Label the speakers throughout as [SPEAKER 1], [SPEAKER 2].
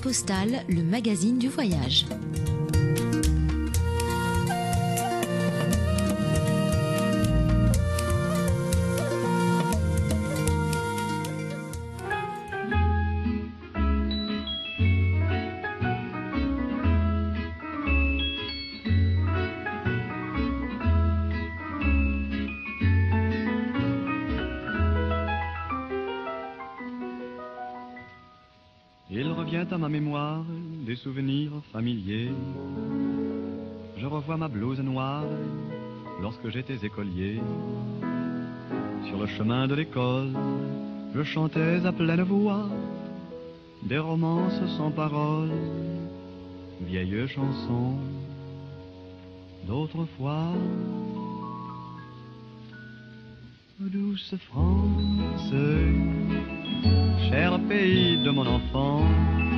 [SPEAKER 1] Postal, le magazine du voyage.
[SPEAKER 2] mémoire des souvenirs familiers. Je revois ma blouse noire lorsque j'étais écolier. Sur le chemin de l'école,
[SPEAKER 1] je chantais à pleine voix
[SPEAKER 2] des romances sans paroles, vieilles chansons d'autrefois.
[SPEAKER 1] Douce France,
[SPEAKER 2] cher pays de mon enfance,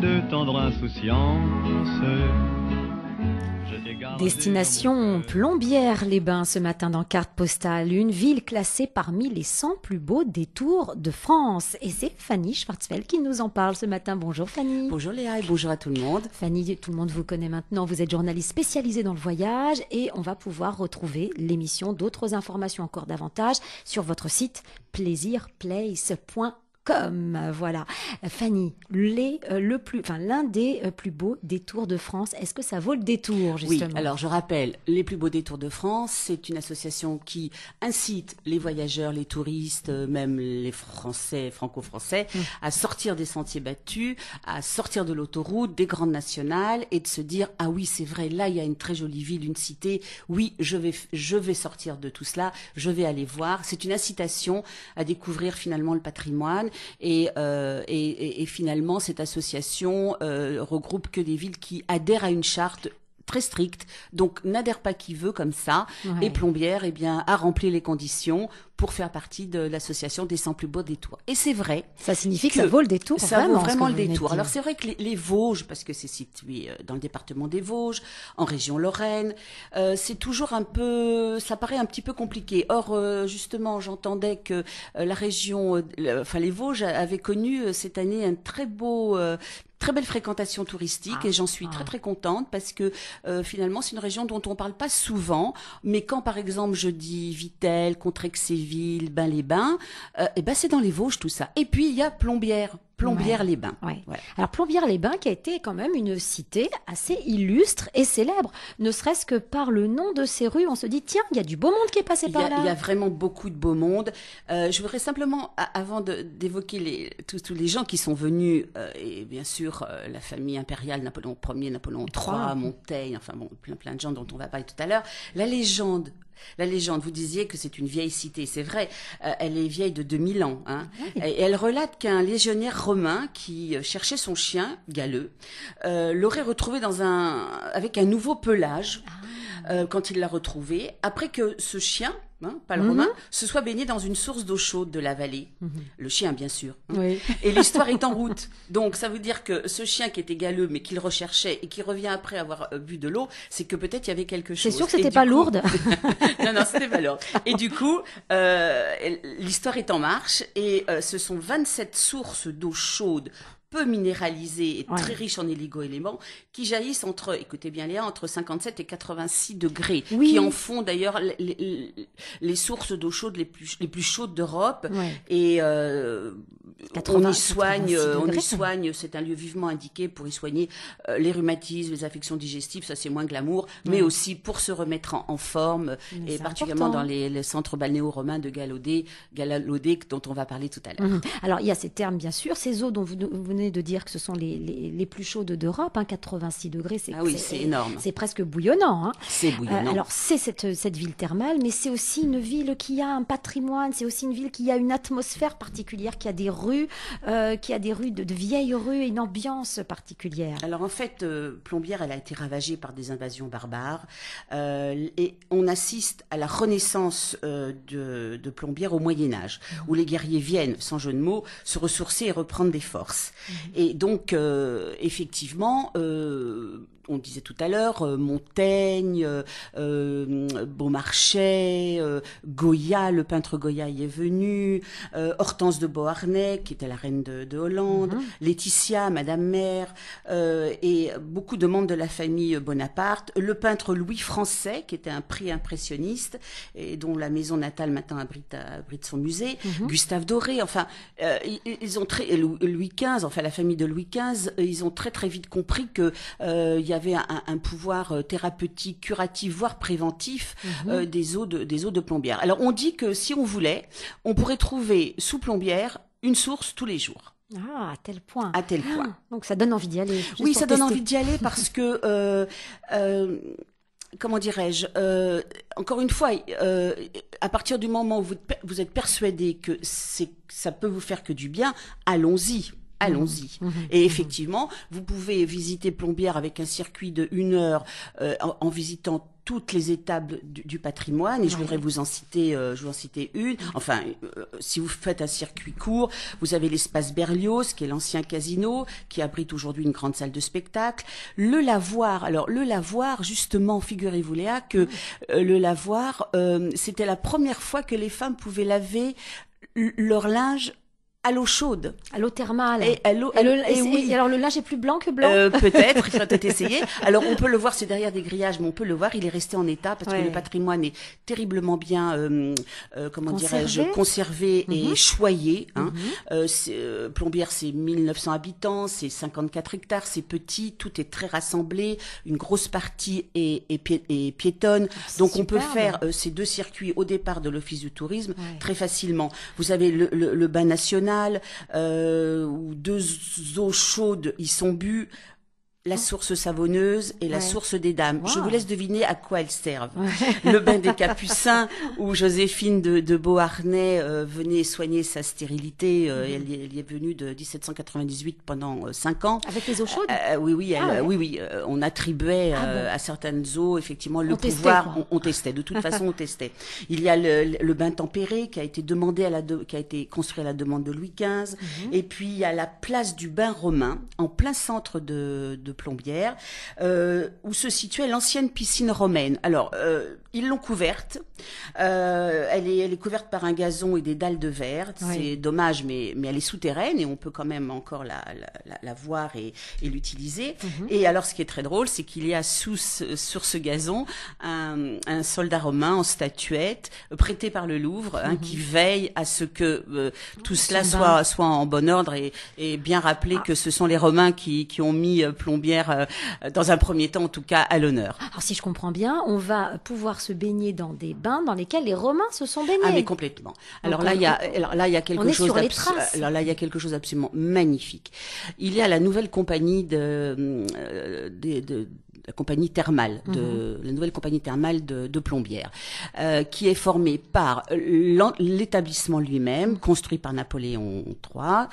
[SPEAKER 2] de tendre insouciance.
[SPEAKER 1] Destination plombière les bains ce matin dans Carte Postale, une ville classée parmi les 100 plus beaux détours de France. Et c'est Fanny Schwarzfeld qui nous en parle ce matin. Bonjour Fanny. Bonjour Léa et bonjour à tout le monde. Fanny, tout le monde vous connaît maintenant. Vous êtes journaliste spécialisée dans le voyage et on va pouvoir retrouver l'émission, d'autres informations encore davantage sur votre site plaisirplace.com comme voilà Fanny euh, le l'un des euh, plus beaux détours de France est-ce que ça vaut le détour justement Oui alors
[SPEAKER 2] je rappelle les plus beaux détours de France c'est une association qui incite les voyageurs les touristes euh, même les français franco-français hum. à sortir des sentiers battus à sortir de l'autoroute des grandes nationales et de se dire ah oui c'est vrai là il y a une très jolie ville une cité oui je vais sortir de tout cela je vais aller voir c'est une incitation à découvrir finalement le patrimoine euh, et, finalement cette association euh, regroupe que des villes qui adhèrent à une charte très stricte, donc n'adhère pas qui veut comme ça. Et Plombière, eh bien, a rempli les conditions pour faire partie de l'association des 100 plus beaux des toits. Et c'est vrai. Ça signifie que, ça vaut le détour. Ça vraiment, vraiment le détour. Alors c'est vrai que les, Vosges, parce que c'est situé euh, dans le département des Vosges, en région Lorraine, euh, c'est toujours un peu, ça paraît un petit peu compliqué. Or euh, justement, j'entendais que la région, enfin les Vosges avaient connu cette année un très beau très belle fréquentation touristique et ah. j'en suis très très contente parce que euh, finalement c'est une région dont on parle pas souvent, mais quand par exemple je dis Vitel,
[SPEAKER 1] Contrexéville, Bain-les-Bains, euh, eh ben c'est dans les Vosges tout ça. Et puis il y a Plombières Plombières-les-Bains. Alors Plombières-les-Bains qui a été quand même une cité assez illustre et célèbre, ne serait-ce que par le nom de ces rues, on se dit tiens, il y a du beau monde qui est passé par là. Il y a vraiment beaucoup
[SPEAKER 2] de beau monde. Euh, je voudrais simplement, avant d'évoquer tous, les gens qui sont venus, euh, et bien sûr euh, la famille impériale, Napoléon Ier, Napoléon III, Montaigne, enfin plein plein de gens dont on va parler tout à l'heure, la légende la légende, vous disiez que c'est une vieille cité, c'est vrai, euh, elle est vieille de 2000 ans. Hein. Ah et elle relate qu'un légionnaire romain qui euh, cherchait son chien, galeux, euh, l'aurait retrouvé avec un nouveau pelage. Ah. quand il l'a retrouvé, après que ce chien Hein, pas le mhm. romain se soit baigné dans une source d'eau chaude de la vallée. Mhm. Le chien, bien sûr. Hein. Et l'histoire est en route. Donc, ça veut dire que ce chien qui était galeux, mais qu'il recherchait et qui revient après avoir euh, bu de l'eau, c'est que peut-être il y avait quelque chose. C'est sûr que c'était pas lourde. non, non, c'était pas lourde. Et du coup, euh, l'histoire est en marche et euh, ce sont 27 sources d'eau chaude peu minéralisés et très riches en héligo-éléments, qui jaillissent entre, écoutez bien Léa, entre 57 et 86 degrés, qui en font d'ailleurs les, sources d'eau chaude les plus, les plus chaudes d'Europe. Et euh, on y soigne, on soigne. C'est un lieu vivement indiqué pour y soigner euh, les rhumatismes, les affections digestives. Ça c'est moins glamour, mais aussi pour se remettre en, forme et particulièrement dans les, centres balnéo-romains de Galodé dont on va parler tout à l'heure. Mmh.
[SPEAKER 1] Alors il y a ces termes bien sûr, ces eaux dont vous, vous de dire que ce sont les, les, plus chaudes d'Europe, 86 hein, degrés, c'est ah C'est presque bouillonnant. Hein. C'est bouillonnant. Euh, alors c'est cette, cette ville thermale, mais c'est aussi une ville qui a un patrimoine, c'est aussi une ville qui a une atmosphère particulière, qui a des rues, euh, qui a des rues de, vieilles rues et une ambiance particulière. Alors en fait, euh, Plombière, elle a été ravagée par des invasions
[SPEAKER 2] barbares et on assiste à la renaissance de, de Plombière au Moyen Âge, où les guerriers viennent, sans jeu de mots, se ressourcer et reprendre des forces. Mhm. Et donc, euh, effectivement, euh, on disait tout à l'heure, euh, Montaigne, Beaumarchais, Goya, le peintre Goya y est venu, Hortense de Beauharnais, qui était la reine de, Hollande, mhm. Laetitia, Madame Mère, et beaucoup de membres de la famille Bonaparte, le peintre Louis Français, qui était un prix impressionniste, et dont la maison natale maintenant abrite, son musée, mhm. Gustave Doré, enfin, ils, ont très, Louis XV, enfin, la famille de Louis XV, euh, ils ont très très vite compris que euh, il y avait un, pouvoir euh, thérapeutique, curatif, voire préventif mhm. des eaux de plombière. Alors on dit que si on voulait, on pourrait trouver sous plombière une source tous les jours.
[SPEAKER 1] Ah, à tel point. À tel ah, point. donc ça donne envie d'y aller. Oui, ça donne envie d'y aller parce que
[SPEAKER 2] comment dirais-je, encore une fois, à partir du moment où vous, vous êtes persuadé que ça peut vous faire que du bien, allons-y allons-y. Mmh, mmh, mmh. Et effectivement, vous pouvez visiter Plombières avec un circuit de une heure euh, en, visitant toutes les étables du, patrimoine et je voudrais vous en citer euh, je vous en citer une enfin euh, si vous faites un circuit court vous avez l'espace Berlioz qui est l'ancien casino qui abrite aujourd'hui une grande salle de spectacle le lavoir alors le lavoir justement figurez-vous Léa que le lavoir c'était la première fois que les femmes
[SPEAKER 1] pouvaient laver leur linge à l'eau chaude. À l'eau thermale. Et, à l'eau, et, oui. alors le linge est plus blanc que blanc euh, Peut-être, il faudrait peut-être essayer. Alors on peut
[SPEAKER 2] le voir, c'est derrière des grillages, mais on peut le voir, il est resté en état parce que le patrimoine est terriblement bien, euh, euh comment dirais-je, conservé et mhm. choyé. Hein. Mhm. Euh, euh, Plombière, c'est 1900 habitants, c'est 54 hectares, c'est petit, tout est très rassemblé, une grosse partie est, est, piétonne. Ah, Donc on peut faire ces deux circuits au départ de l'Office du tourisme très facilement. Vous avez le, le, le bas national, euh, ou où deux eaux chaudes y sont bues la oh. source savonneuse et la source des dames. Je vous laisse deviner à quoi elles servent. Le bain des Capucins, où Joséphine de, Beauharnais euh, venait soigner sa stérilité. Euh, mm-hmm. elle, y est venue de 1798 pendant 5 euh, ans. Avec les eaux chaudes Oui, oui, ah oui, oui. on attribuait ah à certaines eaux, effectivement, le pouvoir. on, testait. De toute façon, on testait. Il y a le, bain tempéré qui a été demandé à la qui a été construit à la demande de Louis XV. Mm-hmm. Et puis, il y a la place du bain romain, en plein centre de, de plombière, euh, où se situait l'ancienne piscine romaine. Alors, euh, ils l'ont couverte. Euh, elle, est, elle est couverte par un gazon et des dalles de verre. C'est dommage, mais, mais elle est souterraine et on peut quand même encore la, la, la, voir et, et l'utiliser. Mhm. Et alors, ce qui est très drôle, c'est qu'il y a sous, sur ce gazon un, un, soldat romain en statuette prêté par le Louvre hein, mhm. qui veille à ce que tout cela soit, soit en bon ordre et, et bien rappeler ah. que ce sont les Romains qui, qui ont mis plomb bière, euh, dans un premier temps en tout cas, à l'honneur.
[SPEAKER 1] Alors si je comprends bien, on va pouvoir se baigner dans des bains dans lesquels les Romains se sont baignés. Ah mais
[SPEAKER 2] complètement. Alors là, il y a, alors là, il y a quelque chose. Alors là, il y a quelque chose d'absolument magnifique. Il y a la nouvelle compagnie de euh, la compagnie thermale, de, mhm. la nouvelle compagnie thermale de, de Plombières, euh, qui est formée par euh, l'établissement lui-même, construit par Napoléon III,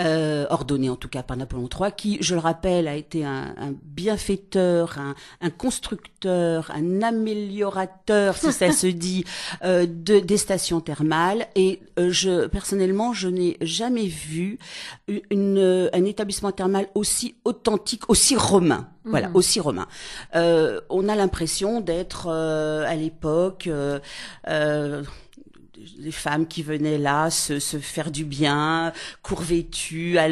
[SPEAKER 2] euh, ordonné en tout cas par Napoléon III, qui, je le rappelle, a été un, bienfaiteur, un, constructeur, un améliorateur, si ça se dit, de, des stations thermales. Et je, personnellement, je n'ai jamais vu un établissement thermal aussi authentique, aussi romain. Voilà, mhm. aussi romain. Euh, on a l'impression d'être euh, à l'époque euh, les femmes qui venaient là se, se faire du bien, court à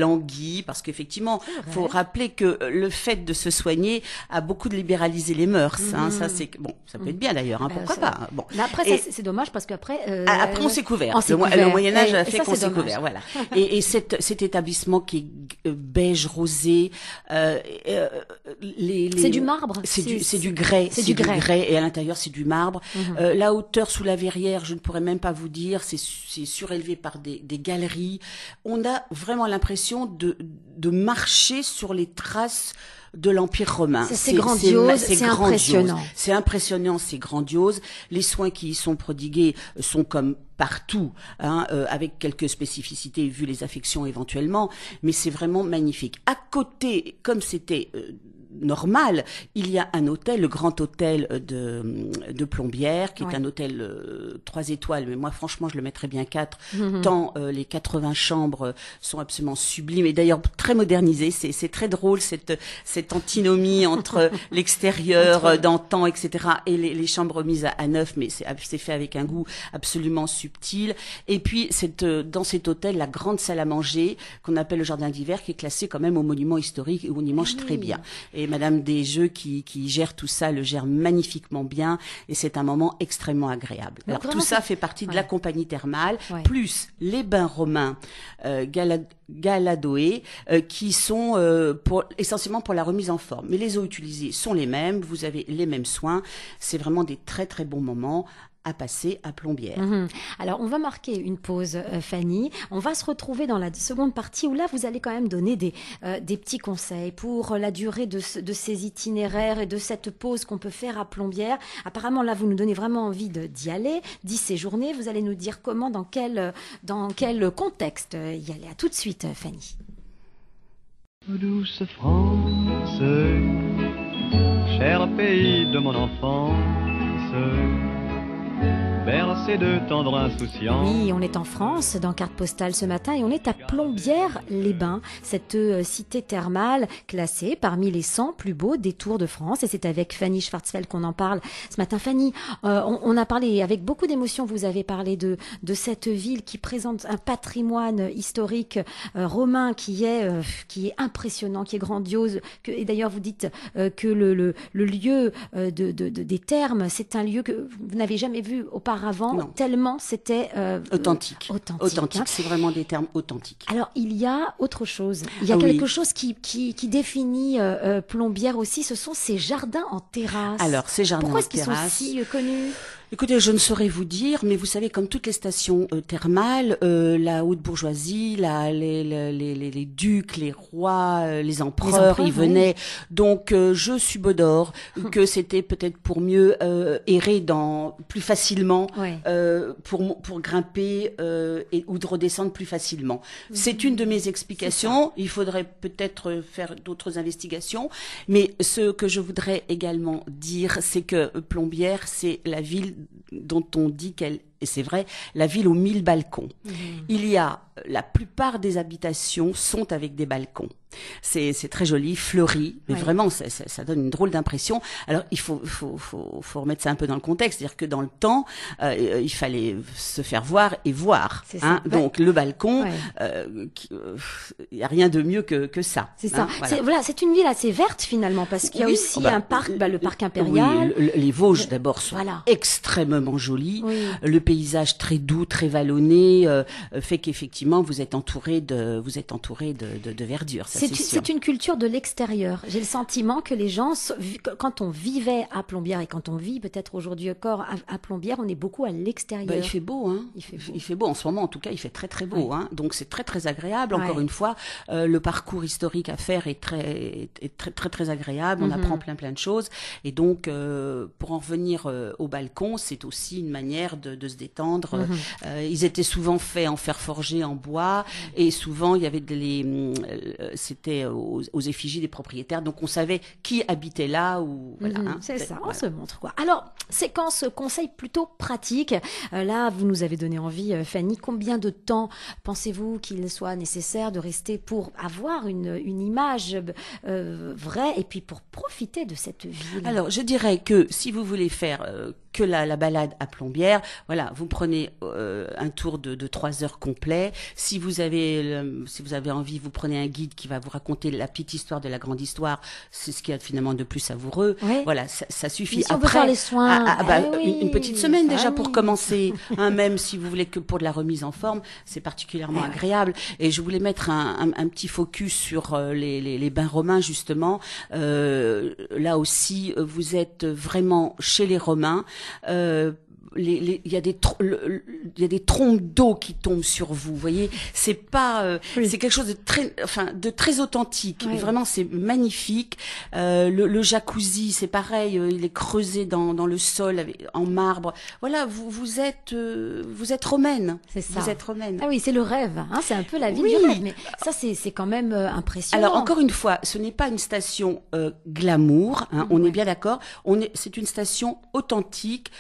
[SPEAKER 2] parce qu'effectivement, faut rappeler que euh, le fait de se soigner a beaucoup de libéralisé les mœurs. Hein. Mhm. ça, c'est bon, ça peut être bien d'ailleurs, hein, ben, pourquoi pas. Bon. après,
[SPEAKER 1] c'est dommage parce qu'après, euh, ah, après on s'est couvert. Le, Moyen Âge a fait qu'on s'est couvert, voilà. et,
[SPEAKER 2] et cet, cet, établissement qui est euh, beige rosé, euh, euh, les, les... c'est du marbre. C'est du, du grès. C'est du, grès. Et à l'intérieur, c'est du marbre. Mhm. la hauteur sous la verrière, je ne pourrais même pas vous dire, c'est surélevé par des, galeries. On a vraiment l'impression de, marcher sur les traces de l'Empire romain. C'est grandiose, c'est impressionnant. C'est impressionnant, c'est grandiose. Les soins qui y sont prodigués euh, sont comme partout, hein, euh, avec quelques spécificités vu les affections éventuellement, mais c'est vraiment magnifique. À côté, comme c'était euh, normal. Il y a un hôtel, le grand hôtel euh, de, de Plombières, qui est un hôtel euh, 3 étoiles, mais moi franchement je le mettrais bien 4, mhm, mhm. tant euh, les 80 chambres euh, sont absolument sublimes et d'ailleurs très modernisées. C'est très drôle cette, cette antinomie entre euh, l'extérieur d'antan, etc. et les, chambres mises à, neuf, mais c'est fait avec un goût absolument subtil. Et puis cette, dans cet hôtel, la grande salle à manger qu'on appelle le jardin d'hiver, qui est classée quand même au monument historique où on y mange très bien et Madame Desjeux qui, gère tout ça le gère magnifiquement bien et c'est un moment extrêmement agréable. Alors tout ça fait partie de la compagnie thermale, plus les bains romains euh, Galadoé euh, qui sont euh, essentiellement pour la remise en forme. Mais les eaux utilisées sont les mêmes, vous avez les mêmes
[SPEAKER 1] soins, c'est vraiment des très très bons moments à passer à plombière. Mhm. Alors on va marquer une pause, euh, Fanny. On va se retrouver dans la seconde partie où là vous allez quand même donner des, euh, des petits conseils pour euh, la durée de, ces itinéraires et de cette pause qu'on peut faire à plombière. Apparemment là vous nous donnez vraiment envie de d'y aller, d'y séjourner. Vous allez nous dire comment, dans quel, dans quel contexte y aller. À tout de suite, Fanny. Douce France,
[SPEAKER 2] cher pays de mon enfance de tendre Oui,
[SPEAKER 1] on est en France, dans Carte Postale ce matin, et on est à Plombières-les-Bains, cette euh, cité thermale classée parmi les 100 plus beaux des tours de France. Et c'est avec Fanny Schwarzfeld qu'on en parle ce matin. Fanny, euh, on, a parlé avec beaucoup d'émotion, vous avez parlé de, de cette ville qui présente un patrimoine historique euh, romain qui est, qui est impressionnant, qui est grandiose. et d'ailleurs, vous dites que le, le, lieu de, de, des thermes, c'est un lieu que vous n'avez jamais vu auparavant auparavant, tellement c'était euh, authentique.
[SPEAKER 2] authentique. Hein. c'est vraiment des termes authentiques.
[SPEAKER 1] Alors il y a autre chose. Il y a ah quelque chose qui, qui, définit euh, euh, Plombière aussi. Ce sont ces jardins en terrasse. Alors ces jardins en terrasse. Pourquoi est-ce qu'ils sont si connus Écoutez, je ne saurais vous dire, mais vous savez, comme toutes les stations
[SPEAKER 2] euh, thermales, euh, la haute bourgeoisie, la, les, les, les, ducs, les rois, euh, les empereurs, ils venaient. Donc, je subodore que c'était peut-être pour mieux errer dans plus facilement, pour pour grimper et, ou de redescendre plus facilement. Mhm. C'est une de mes explications. Il faudrait peut-être faire d'autres investigations, mais ce que je voudrais également dire, c'est que Plombière c'est la ville dont on dit qu'elle, et c'est vrai, la ville aux mille balcons. Mmh. Il y a, la plupart des habitations sont avec des balcons. C'est très joli, fleuri, mais vraiment, ça, donne une drôle d'impression. Alors, il faut, faut, faut, remettre ça un peu dans le contexte, c'est-à-dire que dans le temps, euh, il fallait se faire voir et voir. Hein. Donc, le balcon, il n'y euh, euh, a rien de mieux que, ça. C'est hein, ça. voilà,
[SPEAKER 1] c'est une ville assez verte finalement, parce qu'il y a aussi ah bah, un parc, bah, le parc impérial.
[SPEAKER 2] Oui, les Vosges d'abord sont voilà. extrêmement joli. Le paysage très doux, très vallonné, fait qu'effectivement, vous êtes entouré de, vous êtes entouré de, verdure. C'est une
[SPEAKER 1] culture de l'extérieur. J'ai le sentiment que les gens, quand on vivait à Plombières et quand on vit peut-être aujourd'hui encore à, à, Plombières, on est beaucoup à l'extérieur. Bah, il fait
[SPEAKER 2] beau, hein. Il fait beau. En ce moment, en tout cas, il fait très très beau. Hein. Donc c'est très très agréable. Encore une fois, euh, le parcours historique à faire est très très, très très agréable. On mhm. apprend plein plein de choses. Et donc euh, pour en revenir euh, au balcon, c'est aussi une manière de, se détendre. Mhm. ils étaient souvent faits en fer forgé, en bois, et souvent il y avait des les, aux, effigies des propriétaires, donc on savait qui habitait là ou mhm, voilà. Hein. c'est ça, on se
[SPEAKER 1] montre quoi. Alors séquence conseil plutôt pratique. Euh, là, vous nous avez donné envie, euh, Fanny. Combien de temps pensez-vous qu'il soit nécessaire de rester pour avoir une, image euh, vraie et puis pour profiter de cette ville Alors
[SPEAKER 2] je dirais que si vous voulez faire que la, balade à Plombière. Voilà, vous prenez un tour de, trois heures complet. Si vous avez, si vous avez envie, vous prenez un guide qui va vous raconter la petite histoire de la grande histoire, c'est ce qu'il y a finalement de plus savoureux. Voilà, ça, suffit. Après, faire les soins, ah, ah, ah, bah, eh une, petite semaine déjà pour commencer, hein, même si vous voulez que pour de la remise en forme, c'est particulièrement eh agréable. Et je voulais mettre un, petit focus sur euh, les, bains romains justement. Euh, là aussi, vous êtes vraiment chez les Romains. Euh, il y a des il y a des troncs d'eau qui tombent sur vous. Vous voyez, c'est pas euh, c'est quelque chose de très enfin de très authentique. Vraiment, c'est magnifique. Euh, le, jacuzzi, c'est pareil, euh, il est creusé dans, dans le sol en marbre. Voilà, vous vous êtes vous êtes romaine.
[SPEAKER 1] C'est ça. Vous êtes romaine. Ah oui, c'est le rêve. Hein, c'est un peu la vie oui. du rêve. Mais ça, c'est c'est quand même impressionnant. Alors
[SPEAKER 2] encore une fois, ce n'est pas une station glamour. Hein, mm-hmm. on est bien d'accord. On est c'est une station authentique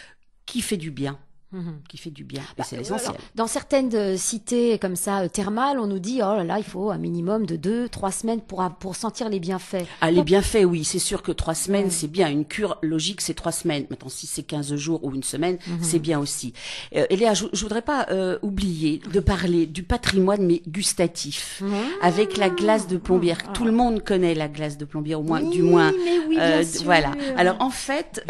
[SPEAKER 2] qui fait du bien.
[SPEAKER 1] Mhm. qui fait du bien. Ah bah c'est l'essentiel. Dans certaines euh, cités comme ça euh, thermales, on nous dit oh là là, il faut un minimum de deux, trois semaines pour pour sentir les bienfaits.
[SPEAKER 2] Ah les bienfaits, oui, c'est sûr que trois semaines, c'est bien. Une cure logique, c'est trois semaines. Maintenant, si c'est 15 jours ou une semaine, mhm. c'est bien aussi. et euh, Léa, je, je voudrais pas oublier de parler du patrimoine mais gustatif mhm. avec la glace de plombière. Ah. Tout le monde connaît la glace de plombière, au moins, du moins. Mais oui, bien sûr. Voilà. Alors en fait,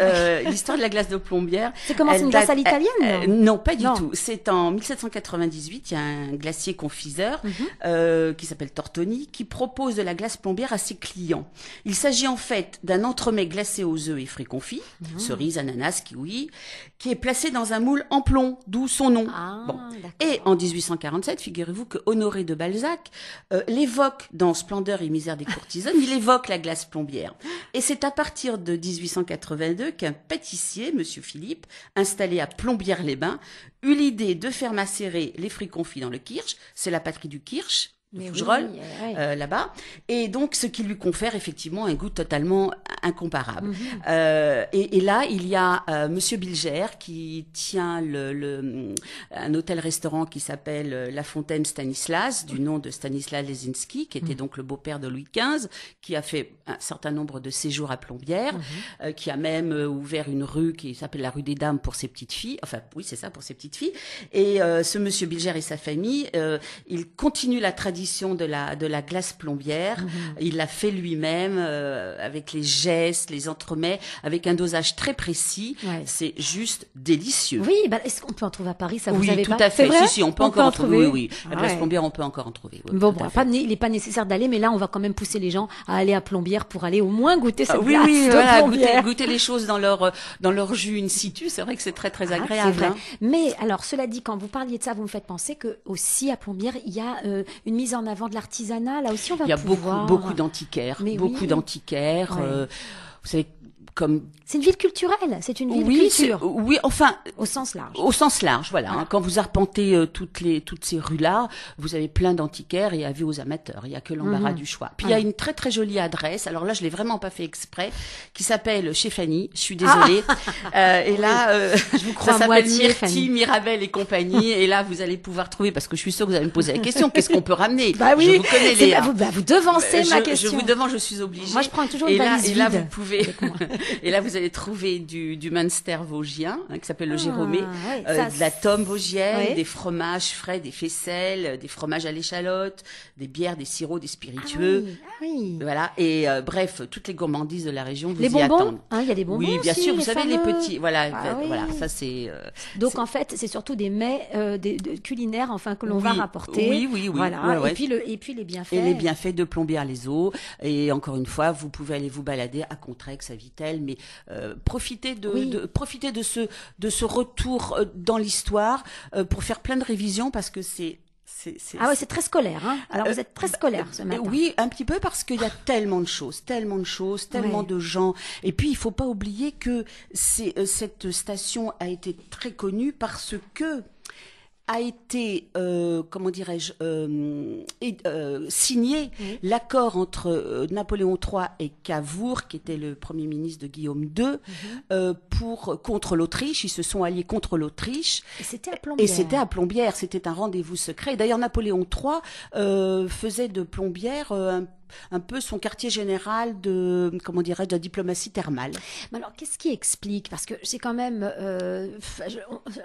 [SPEAKER 2] l'histoire de la glace de plombière. C'est comment c'est une glace à l'italienne euh, non, pas du tout. C'est en 1798, il y a un glacier confiseur mhm. euh, qui s'appelle Tortoni qui propose de la glace plombière à ses clients. Il s'agit en fait d'un entremets glacé aux œufs et frais confits, mhm. cerises, ananas, kiwi, qui est placé dans un moule en plomb, d'où son nom. Ah, et en 1847, figurez-vous que Honoré de Balzac euh, l'évoque dans Splendeur et misère des courtisanes, il évoque la glace plombière. Et c'est à partir de 1882 qu'un pâtissier, Monsieur Philippe, installé à Plombière les bains eut l'idée de faire macérer les fruits confits dans le kirsch, c'est la patrie du kirsch,
[SPEAKER 1] euh, euh,
[SPEAKER 2] là-bas. Et donc, ce qui lui confère effectivement un goût totalement incomparable. Mhm. Euh, et, là, il y a Monsieur Bilger qui tient le, un hôtel-restaurant qui s'appelle La Fontaine Stanislas, du nom de Stanislas Lesinski, qui était mhm. donc le beau-père de Louis XV, qui a fait un certain nombre de séjours à Plombières, mhm. qui a même ouvert une rue qui s'appelle la rue des Dames pour ses petites filles. Enfin, oui, c'est ça, pour ses petites filles. Et ce Monsieur Bilger et sa famille, ils continuent la tradition de la, de la glace plombière. Mhm. Il l'a fait lui-même euh, avec les gestes, les entremets, avec un dosage très précis. C'est juste délicieux. Oui,
[SPEAKER 1] bah, est-ce qu'on peut en trouver à Paris Ça, vous oui, tout à fait. Si, si, on peut encore en trouver. Oui, la glace plombière,
[SPEAKER 2] on peut encore en trouver. bon, bah,
[SPEAKER 1] il n'est pas nécessaire d'aller, mais là, on va quand même pousser les gens à aller à Plombière pour aller au moins goûter cette ah glace. Oui, de
[SPEAKER 2] goûter, les choses dans leur, euh, dans leur jus in situ. C'est vrai que c'est très, très ah, agréable. Hein.
[SPEAKER 1] Mais alors, cela dit, quand vous parliez de ça, vous me faites penser que aussi à Plombière, il y a euh, une mise en avant de l'artisanat. Là aussi, on va Il y a beaucoup, beaucoup
[SPEAKER 2] d'antiquaires, beaucoup d'antiquaires. Euh, vous savez, comme.
[SPEAKER 1] C'est une ville culturelle, c'est une ville oui, culture.
[SPEAKER 2] Oui, enfin. Au sens large. Au sens large, voilà. Hein. quand vous arpentez euh, toutes les toutes ces rues-là, vous avez plein d'antiquaires et à vue aux amateurs. Il y a que l'embarras mhm. du choix. Puis il y a une très très jolie adresse. Alors là, je l'ai vraiment pas fait exprès, qui s'appelle chez Fanny. Je suis ah. désolée. Euh, et là, euh, je vous crois ça s'appelle Myrti, Mirabel et compagnie. et là, vous allez pouvoir trouver parce que je suis sûre que vous allez me poser la question. Qu'est-ce qu'on peut ramener Bah oui. Je vous connais vous, bah vous devancez ma question. Je vous devance. Je suis obligée. Moi, je prends toujours une là, et là, vous pouvez. Et là, vous allez trouver du, du Munster vosgien, hein, qui s'appelle le ah, euh, de la tome vosgienne, des fromages frais, des faisselles, des fromages à l'échalote, des bières, des sirops, des spiritueux. Ah ah oui, voilà. Et euh, bref, toutes les gourmandises de la région vous les y bonbons, attendent. Hein, il y a des bonbons. Oui, bien sûr. Vous savez les petits. Voilà, ah voilà. Ça c'est. Euh,
[SPEAKER 1] Donc en fait, c'est surtout des mets des, culinaires, enfin que l'on va rapporter. Oui, oui, oui. Voilà. Et puis et puis les bienfaits. Et les
[SPEAKER 2] bienfaits de plombier les eaux. Et encore une fois, vous pouvez aller vous balader à Contrex, à Vitel mais euh, profitez profiter de, ce de ce retour euh, dans l'histoire euh, pour faire plein de révisions parce que c'est ah ouais, c'est très
[SPEAKER 1] scolaire. Hein. Alors vous êtes
[SPEAKER 2] très bah, scolaire ce matin. Oui, un petit peu parce qu'il y a ah. tellement de choses, tellement de choses, tellement de gens. Et puis il faut pas oublier que cette station a été très connue parce que a été, euh, comment dirais-je, euh, euh, signé l'accord entre Napoléon III et Cavour, qui était le premier ministre de Guillaume II, mhm. pour contre l'Autriche. Ils se sont alliés contre l'Autriche. Et
[SPEAKER 1] c'était à Plombière. Et c'était
[SPEAKER 2] à Plombières. C'était un rendez-vous secret. D'ailleurs, Napoléon III faisait de Plombières un un peu son quartier général de, comment dirais de la diplomatie thermale.
[SPEAKER 1] Mais alors, qu'est-ce qui explique Parce que c'est quand même, euh,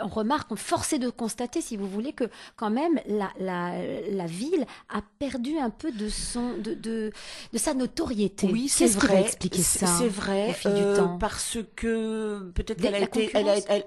[SPEAKER 1] on remarque, on force est de constater, si vous voulez, que quand même la, ville a perdu un peu de son, de, sa notoriété. Oui, c'est -ce vrai. expliquer ça C'est vrai, euh,
[SPEAKER 2] parce que peut-être qu'elle a été,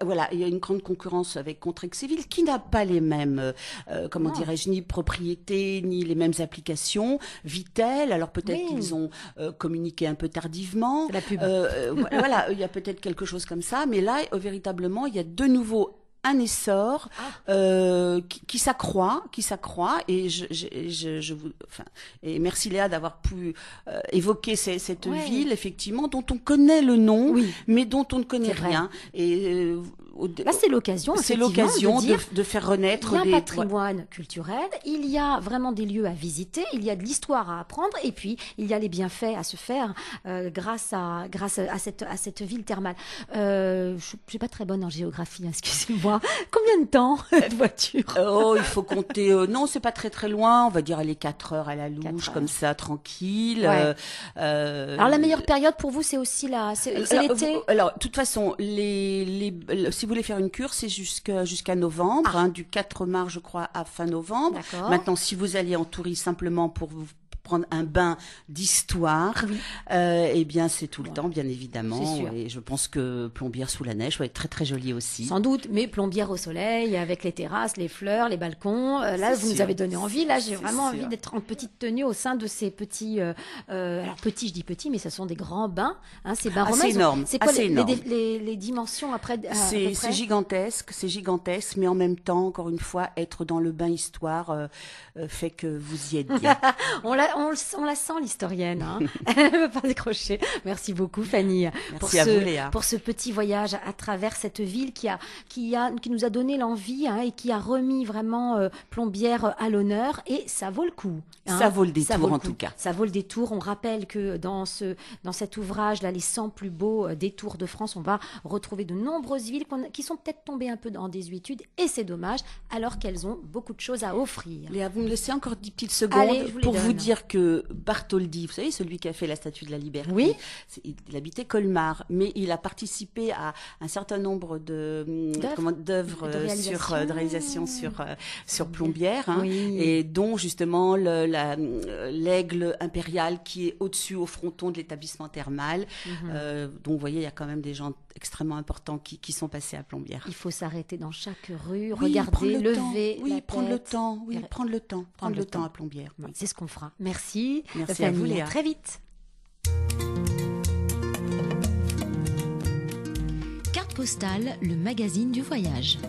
[SPEAKER 2] voilà, il y a une grande concurrence avec Contrexéville qui n'a pas les mêmes, euh, comment ah. dirais-je, ni propriétés, ni les mêmes applications. vitelles alors peut-être qu'ils ont euh, communiqué un peu tardivement. La pub. Euh, euh, voilà, il y a peut-être quelque chose comme ça, mais là, véritablement, il y a de nouveau un essor ah. qui, s'accroît, qui et je, vous, et merci Léa d'avoir pu évoquer cette ville effectivement dont on connaît le nom, mais dont on ne connaît rien. Et Là, c'est l'occasion. C'est l'occasion de, faire renaître. des... patrimoines
[SPEAKER 1] patrimoine culturel, il y a vraiment des lieux à visiter, il y a de l'histoire à apprendre, et puis il y a les bienfaits à se faire euh, grâce à grâce à cette à cette ville thermale. Euh, je suis pas très bonne en géographie, hein, excusez-moi. Combien de temps de voiture euh,
[SPEAKER 2] Oh, il faut compter. Euh, non, c'est pas très très loin. On va dire aller 4 heures à la louche, comme ça, tranquille. Euh, alors la
[SPEAKER 1] meilleure période pour vous, c'est aussi là, c'est l'été.
[SPEAKER 2] Alors, de toute façon, les, les si vous voulez faire une cure, c'est jusqu'à novembre, ah. hein, du 4 mars, je crois, à fin novembre. Maintenant, si vous allez en tourisme simplement pour vous prendre un bain d'histoire, et euh, eh bien c'est tout le temps, bien évidemment. Et je pense que plombière sous la neige va être très très jolie aussi. Sans
[SPEAKER 1] doute, mais plombière au soleil, avec les terrasses, les fleurs, les balcons. Euh, là, vous nous avez donné envie. Là, j'ai vraiment envie d'être en petite tenue au sein de ces petits. Euh, alors petits, je dis petits, mais ce sont des grands bains. Hein, ces bains énorme. C'est quoi les, énorme. les, dimensions après C'est
[SPEAKER 2] gigantesque, c'est gigantesque, mais en même temps, encore une fois, être dans le bain histoire fait que vous y êtes bien.
[SPEAKER 1] on l'a on, la sent l'historienne. Hein. Elle ne veut pas décrocher. Merci beaucoup Fanny pour, ce, pour ce petit voyage à travers cette ville qui, a, qui, qui nous a donné l'envie hein, et qui a remis vraiment euh, Plombière euh, à l'honneur. Et ça vaut le coup. Hein. ça vaut le détour en tout cas. Ça vaut le détour. On rappelle que dans, ce, dans cet ouvrage, là, les 100 plus beaux euh, détours de France, on va retrouver de nombreuses villes qui sont peut-être tombées un peu en désuétude et c'est dommage alors qu'elles ont beaucoup de choses à offrir. Léa, vous me laissez encore 10 petites secondes pour vous dire
[SPEAKER 2] que Bartholdi, vous savez, celui qui a fait la Statue de la Liberté, oui. il habitait Colmar, mais il a participé à un certain nombre de d'œuvres euh, sur euh, de réalisation sur euh, sur plombière, hein, et dont justement l'aigle impérial qui est au-dessus au fronton de l'établissement thermal. Mhm. donc vous voyez, il y a quand même des gens extrêmement importants qui, sont passés à plombière.
[SPEAKER 1] Il faut s'arrêter dans chaque rue, regarder, lever, oui, prendre le
[SPEAKER 2] temps, oui, prendre le temps, prendre, le, temps. à plombière. C'est ce qu'on fera. Merci. Merci. Merci à vous, À très
[SPEAKER 1] vite. Carte postale, le magazine du voyage.